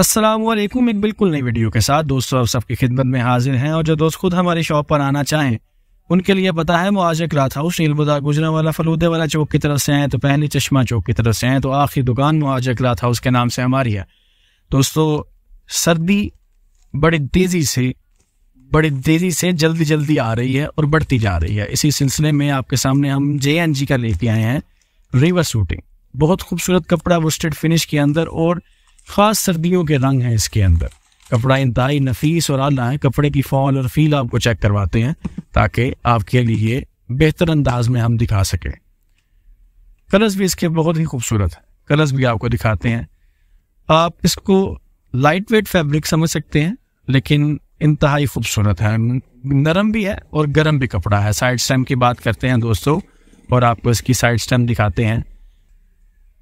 असलम एक बिल्कुल नई वीडियो के साथ दोस्तों आप सबकी खिदमत में हाजिर हैं और जो दोस्त खुद हमारी शॉप पर आना चाहें उनके लिए पता है मुआजे क्लाथ हाउस नील बाजार गुजरा वाला फलूदे वाला चौक की तरफ से हैं तो पहली चश्मा चौक की तरफ से हैं तो आखिरी दुकान मुआजे क्लाथ हाउस के नाम से हमारी है दोस्तों सर्दी बड़ी तेज़ी से बड़ी तेज़ी से जल्दी जल्दी आ रही है और बढ़ती जा रही है इसी सिलसिले में आपके सामने हम जे एन जी का लेके आए हैं रिवर सूटिंग बहुत खूबसूरत कपड़ा वस्टेड फिनिश के अंदर और ख़ास सर्दियों के रंग हैं इसके अंदर कपड़ा इंतहाई नफीस और आला है कपड़े की फॉल और फील आपको चेक करवाते हैं ताकि आपके लिए बेहतर अंदाज में हम दिखा सकें कलर्स भी इसके बहुत ही खूबसूरत है कलर्स भी आपको दिखाते हैं आप इसको लाइट वेट फैब्रिक समझ सकते हैं लेकिन इंतहाई खूबसूरत है नरम भी है और गर्म भी कपड़ा है साइड स्टैम की बात करते हैं दोस्तों और आपको इसकी साइड स्टैम दिखाते हैं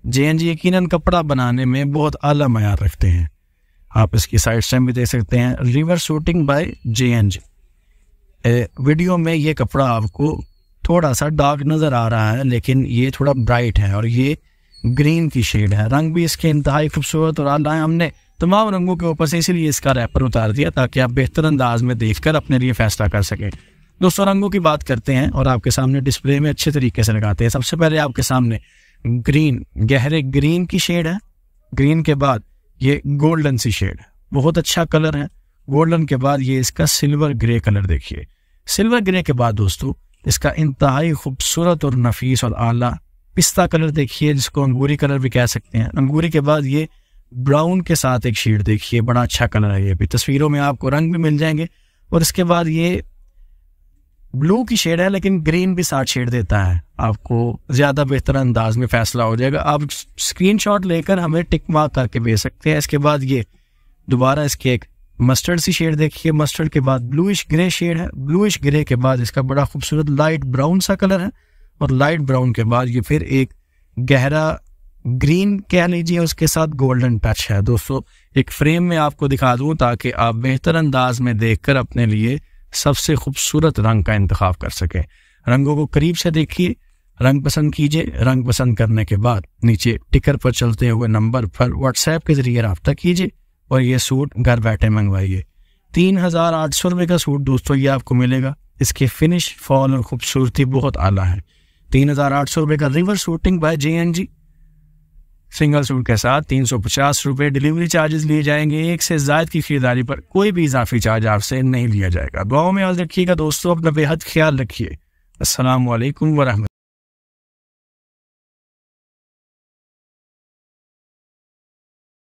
जे एन जी यकीन कपड़ा बनाने में बहुत अला मैार रखते हैं आप इसकी साइड स्टैम भी देख सकते हैं river suiting by J N G video में ये कपड़ा आपको थोड़ा सा डार्क नज़र आ रहा है लेकिन ये थोड़ा ब्राइट है और ये ग्रीन की शेड है रंग भी इसके इंतहाई खूबसूरत और आला है हमने तमाम रंगों के ऊपर से इसीलिए इसका रैपर उतार दिया ताकि आप बेहतर अंदाज में देख कर अपने लिए फैसला कर सकें दोस्तों रंगों की बात करते हैं और आपके सामने डिस्प्ले में अच्छे तरीके से लगाते हैं सबसे पहले आपके सामने ग्रीन गहरे ग्रीन की शेड है ग्रीन के बाद ये गोल्डन सी शेड है बहुत अच्छा कलर है गोल्डन के बाद ये इसका सिल्वर ग्रे कलर देखिए सिल्वर ग्रे के बाद दोस्तों इसका इंतहाई खूबसूरत और नफीस और आला पिस्ता कलर देखिए जिसको अंगूरी कलर भी कह सकते हैं अंगूरी के बाद ये ब्राउन के साथ एक शेड देखिए बड़ा अच्छा कलर है ये भी तस्वीरों में आपको रंग भी मिल जाएंगे और इसके बाद ये ब्लू की शेड है लेकिन ग्रीन भी साथ शेड देता है आपको ज्यादा बेहतर अंदाज में फैसला हो जाएगा आप स्क्रीनशॉट लेकर हमें टिक मार्क करके भेज सकते हैं इसके बाद ये दोबारा इसके एक मस्टर्ड सी शेड देखिए मस्टर्ड के बाद ब्लूइश ग्रे शेड है ब्लूइश ग्रे के बाद इसका बड़ा खूबसूरत लाइट ब्राउन सा कलर है और लाइट ब्राउन के बाद ये फिर एक गहरा ग्रीन कह लीजिए उसके साथ गोल्डन टच है दोस्तों एक फ्रेम में आपको दिखा दूं ताकि आप बेहतर अंदाज में देखकर अपने लिए सबसे खूबसूरत रंग का इंतखा कर सकें रंगों को करीब से देखिए रंग पसंद कीजिए रंग पसंद करने के बाद नीचे टिकर पर चलते हुए नंबर पर व्हाट्सएप के जरिए रबता कीजिए और ये सूट घर बैठे मंगवाइए तीन हज़ार आठ सौ रुपये का सूट दोस्तों ये आपको मिलेगा इसकी फिनिश फॉल और खूबसूरती बहुत आला है तीन हज़ार आठ सौ रुपये का river suiting by J N G single suit के साथ तीन सौ पचास रुपये डिलीवरी चार्जेस लिए जाएंगे एक से ज्यादा की खरीदारी पर कोई भी इजाफी चार्ज आपसे नहीं लिया जाएगा गाँव में याद रखिएगा दोस्तों अपना बेहद ख्याल रखिए असल वरह